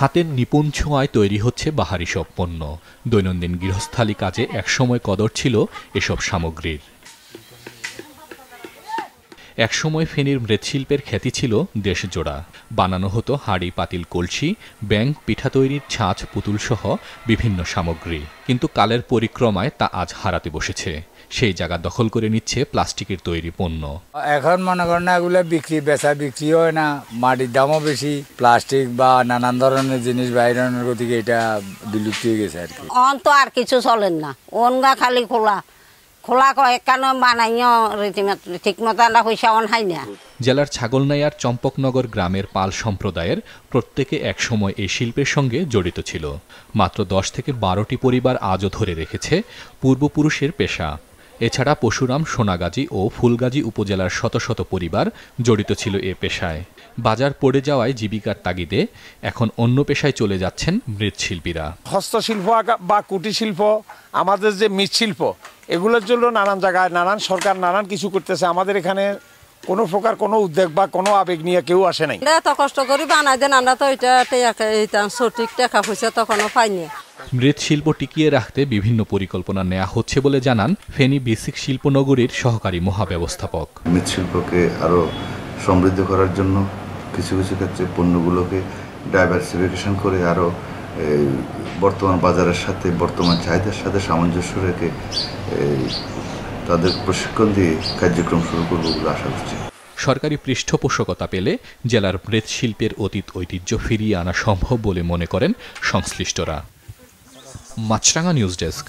হাতের নিপুণ ছোঁয়ায় তৈরি হচ্ছে বাহারি সব পণ্য দৈনন্দিন গৃহস্থালী কাজে একসময় কদর ছিল এসব সামগ্রীর একসময় ফেনীর মৃৎশিল্পের খ্যাতি ছিল দেশজোড়া বানানো হতো হাড়ি পাতিল কলসি ব্যাং পিঠা তৈরির ছাঁচ পুতুলসহ বিভিন্ন সামগ্রী কিন্তু কালের পরিক্রমায় তা আজ হারাতে বসেছে সেই জায়গা দখল করে নিচ্ছে প্লাস্টিকের তৈরি পণ্য এখন মনে করেন এগুলো বিক্রি বেচা বিক্রি হয় না মাটির দামও বেশি প্লাস্টিক বা নানান ধরনের জিনিস বাইরনের গতিকে এটা বিলুপ্ত হয়ে গেছে আর কি অন তো আর কিছু চলেন না অনগা খালি খোলা খোলা কয়েকখানো বানাইও রীতিমতো ঠিকমতো না আমরা হইসা না জেলার ছাগলনাইয়ার চম্পকনগর গ্রামের পাল সম্প্রদায়ের প্রত্যেকে একসময় এই শিল্পের সঙ্গে জড়িত ছিল মাত্র দশ থেকে বারোটি পরিবার আজও ধরে রেখেছে পূর্বপুরুষের পেশা এছাড়া পশুরাম সোনাগাজী ও ফুলগাজী উপজেলার শত শত পরিবার জড়িত ছিল এ পেশায় বাজার পড়ে যাওয়ায় জীবিকার তাগিদে এখন অন্য পেশায় চলে যাচ্ছেন মৃৎশিল্পীরা হস্তশিল্প বা কুটির শিল্প আমাদের যে মৃৎশিল্প এগুলোর জন্য নানান জায়গায় নানান সরকার নানান কিছু করতেছে আমাদের এখানে কোনো প্রকার কোনো উদ্বেগ বা কোনো আবেগ নিয়ে কেউ আসে নাই এত কষ্ট করে বানাই দেন আমরা তো এটা সঠিক টাকা পয়সা তখনও পাইনি মৃৎশিল্প টিকিয়ে রাখতে বিভিন্ন পরিকল্পনা নেওয়া হচ্ছে বলে জানান ফেনী বেসিক শিল্পনগরীর সহকারী মহাব্যবস্থাপক মৃৎশিল্পকে আরও সমৃদ্ধ করার জন্য কিছু কিছু ক্ষেত্রে পণ্যগুলোকে ডাইভার্সিফিকেশন করে আরও বর্তমান বাজারের সাথে বর্তমান চাহিদার সাথে সামঞ্জস্য রেখে তাদের প্রশিক্ষণ দিয়ে কার্যক্রম শুরু করব বলে আশা করছি সরকারি পৃষ্ঠপোষকতা পেলে জেলার মৃৎশিল্পের অতীত ঐতিহ্য ফিরিয়ে আনা সম্ভব বলে মনে করেন সংশ্লিষ্টরা মাছরাঙা নিউজ ডেস্ক